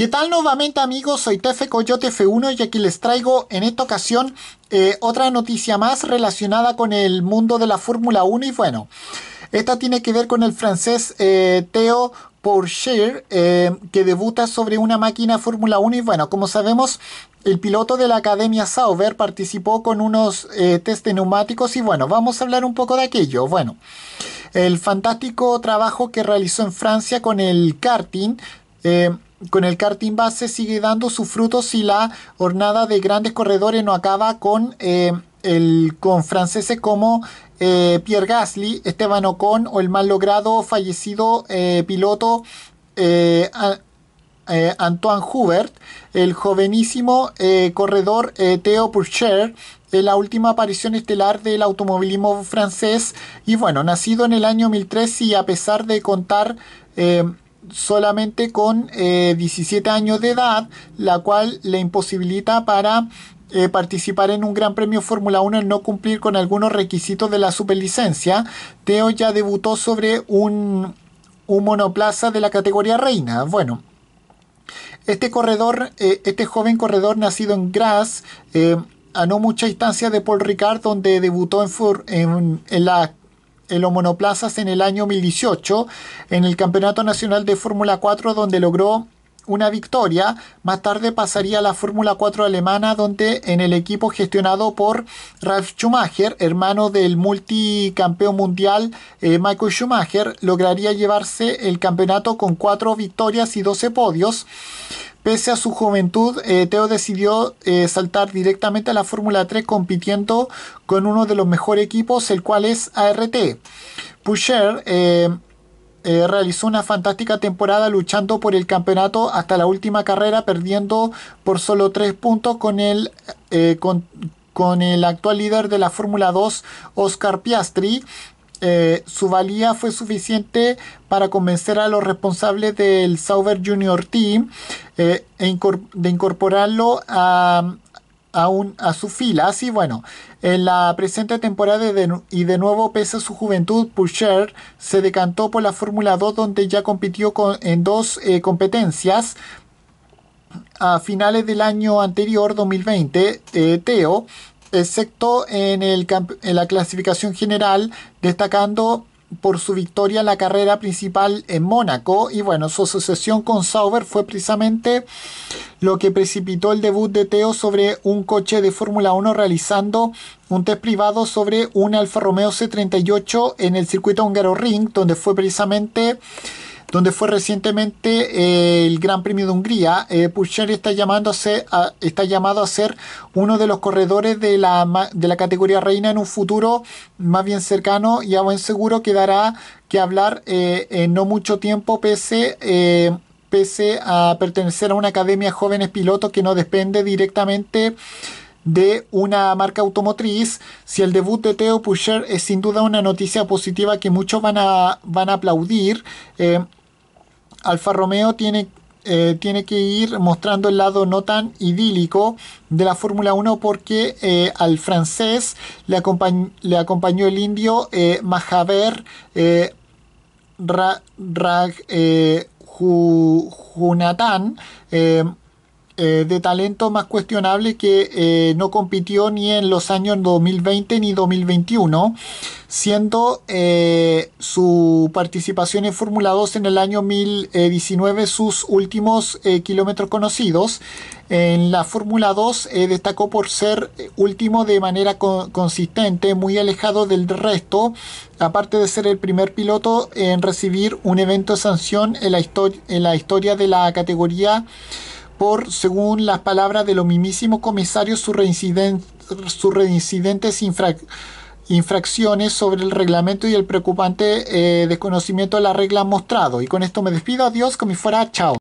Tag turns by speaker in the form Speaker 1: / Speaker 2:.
Speaker 1: ¿Qué tal nuevamente amigos? Soy Tefe Coyote F1 y aquí les traigo en esta ocasión eh, otra noticia más relacionada con el mundo de la Fórmula 1 y bueno, esta tiene que ver con el francés eh, Theo Porcher eh, que debuta sobre una máquina Fórmula 1 y bueno, como sabemos el piloto de la Academia Sauber participó con unos eh, test de neumáticos y bueno, vamos a hablar un poco de aquello. Bueno, el fantástico trabajo que realizó en Francia con el karting con el karting base sigue dando sus frutos y la jornada de grandes corredores no acaba con, eh, el, con franceses como eh, Pierre Gasly, Esteban Ocon o el mal logrado fallecido eh, piloto Antoine Hubert, el jovenísimo corredor Theo Purcher, la última aparición estelar del automovilismo francés y bueno, nacido en el año 2003 y a pesar de contar solamente con 17 eh, años de edad, la cual le imposibilita para eh, participar en un Gran Premio Fórmula 1 en no cumplir con algunos requisitos de la superlicencia. Teo ya debutó sobre un, monoplaza de la categoría reina. Bueno, este corredor, eh, este joven corredor nacido en Graz, a no mucha distancia de Paul Ricard, donde debutó en, en, en, la eh, monoplazas en el año 2018 en el Campeonato Nacional de Fórmula 4 donde logró una victoria. Más tarde pasaría a la Fórmula 4 alemana, donde en el equipo gestionado por Ralf Schumacher, hermano del multicampeón mundial eh, Michael Schumacher, lograría llevarse el campeonato con cuatro victorias y 12 podios. Pese a su juventud, eh, Teo decidió eh, saltar directamente a la Fórmula 3 compitiendo con uno de los mejores equipos, el cual es ART. Pusher eh, realizó una fantástica temporada luchando por el campeonato hasta la última carrera, perdiendo por solo 3 puntos con con el actual líder de la Fórmula 2, Oscar Piastri, eh, su valía fue suficiente para convencer a los responsables del Sauber Junior Team eh, e de incorporarlo a, su fila. Así, bueno, en la presente temporada y de nuevo pese a su juventud, Pusher se decantó por la Fórmula 2 donde ya compitió en dos eh, competencias. A finales del año anterior, 2020, Teo excepto en, el, en la clasificación general, destacando por su victoria en la carrera principal en Mónaco y bueno, su asociación con Sauber fue precisamente lo que precipitó el debut de Teo sobre un coche de Fórmula 1 realizando un test privado sobre un Alfa Romeo C38 en el circuito húngaro Ring, donde fue precisamente donde fue recientemente eh, el Gran Premio de Hungría. Eh, ...Pusher está, está llamado a ser uno de los corredores de la, de la categoría reina en un futuro más bien cercano y a buen seguro quedará que hablar eh, en no mucho tiempo pese pese a pertenecer a una academia de jóvenes pilotos que no depende directamente de una marca automotriz, si el debut de Theo Pusher es sin duda una noticia positiva que muchos van a, a aplaudir, Alfa Romeo tiene, eh, tiene que ir mostrando el lado no tan idílico de la Fórmula 1 porque eh, al francés le, acompañó el indio eh, Mahaber eh, eh, de talento más cuestionable que eh, no compitió ni en los años 2020 ni 2021, siendo eh, su participación en Fórmula 2 en el año 2019 sus últimos kilómetros conocidos. En la Fórmula 2 destacó por ser último de manera consistente, muy alejado del resto, aparte de ser el primer piloto en recibir un evento de sanción en la, en la historia de la categoría por, según las palabras de lo mismísimo comisario, sus reincidentes infracciones sobre el reglamento y el preocupante eh, desconocimiento de la regla mostrado. Y con esto me despido, adiós, como fuera, chao.